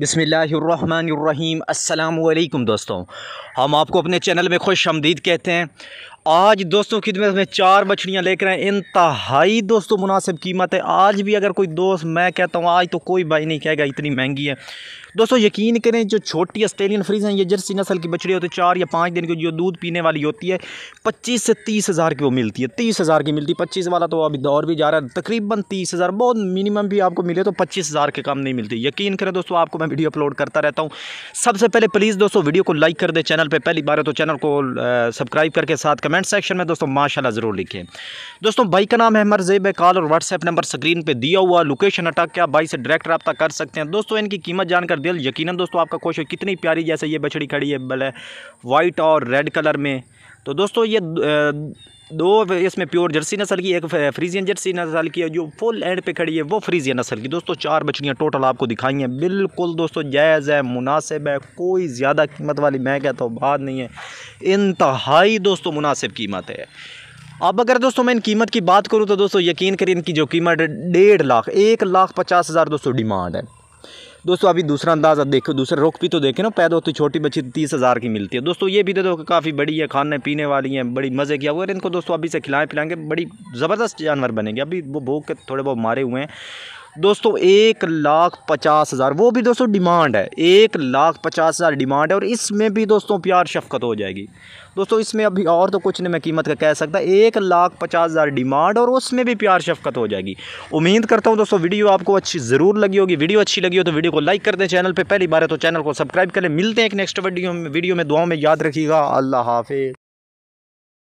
بسم اللہ الرحمن الرحیم السلام علیکم دوستوں ہم آپ کو اپنے چینل میں خوش حمدید کہتے ہیں آج دوستوں خدمت میں چار بچڑیاں لے کر ہیں انتہائی دوستوں مناسب قیمت ہے آج بھی اگر کوئی دوست میں کہتا ہوں آج تو کوئی بھائی نہیں کہے گا اتنی مہنگی ہے دوستوں یقین کریں جو چھوٹی اسٹیلین فریز ہیں یہ جرسی نسل کی بچڑی ہوتی ہے چار یا پانچ دن کی جو دودھ پینے والی ہوتی ہے پچیس سے تیس ہزار کی وہ ملتی ہے تیس ہزار کی ملتی ہے پچیس والا تو ابھی دور بھی جا رہا ہے تقریباً تیس ہزار بہت منیمم بھی آپ کو ملے تو پچیس ہزار کے کام نہیں ملتی یقین کریں دوستوں آپ کو میں ویڈیو اپلوڈ کرتا رہتا ہوں سب سے پہلے پلیز دوستوں ویڈیو کو لائک کر دیں چینل پہ پہلی بار ہے تو چینل کو سبسکرائب کر کے ساتھ کمنٹ کمنٹ سیکشن میں دوستوں ماشاءاللہ ضرور لکھیں دوستوں بھائی کا نام ہے مرضیب کال اور واٹس ایپ نمبر سکرین پہ دیا ہوا لوکیشن کیا بھائی سے ڈائریکٹ رابطہ کر سکتے ہیں دوستوں ان کی قیمت جان کر دل یقیناً دوستوں آپ کا خوش ہو کتنی پیاری جیسے یہ بچڑی کھڑی ہے بلے وائٹ اور ریڈ کلر میں تو دوستو یہ دو اس میں پیور جرسی نسل کی ایک فریزین جرسی نسل کی ہے جو فل اینڈ پہ کھڑی ہے وہ فریزین نسل کی دوستو چار بچڑیاں ٹوٹل آپ کو دکھائی ہیں بالکل دوستو جائز ہے مناسب ہے کوئی زیادہ قیمت والی میں کہتا ہوں بات نہیں ہے انتہائی دوستو مناسب قیمت ہے اب اگر دوستو میں ان قیمت کی بات کروں تو دوستو یقین کریں ان کی جو قیمت ہے ڈیڑھ لاکھ ایک لاکھ پچاس ہزار دوستو ڈیمانڈ ہے دوستو ابھی دوسرا اندازہ دیکھو دوسرا رخ بھی تو دیکھیں نا پیدا ہوتی چھوٹی بچی تیس ہزار کی ملتی ہے دوستو یہ بھی دے دو کہ کافی بڑی ہے کھانے پینے والی ہیں بڑی مزے کیا ہوئے ان کو دوستو ابھی سے کھلائیں پلائیں گے بڑی زبردست جانور بنیں گے ابھی وہ بھوک کے تھوڑے بہت مارے ہوئے ہیں دوستو ایک لاکھ پچاس ہزار وہ بھی دوستو ڈیمانڈ ہے ایک لاکھ پچاس ہزار ڈیمانڈ ہے اور اس میں بھی دوستوں پیار شفقت ہو جائے گی دوستو اس میں ابھی اور تو کچھ نہیں میں قیمت کا کہہ سکتا ایک لاکھ پچاس ہزار ڈیمانڈ اور اس میں بھی پیار شفقت ہو جائے گی امید کرتا ہوں دوستو ویڈیو آپ کو اچھی ضرور لگی ہوگی ویڈیو اچھی لگی ہو تو ویڈیو کو لائک کر دیں چینل پہ پہلی بار ہے تو چینل کو سبسکرائب کریں ملتے ہیں ایک نیکسٹ ویڈیو ویڈیو میں دعاؤں میں یاد رکھیے گا اللہ حافظ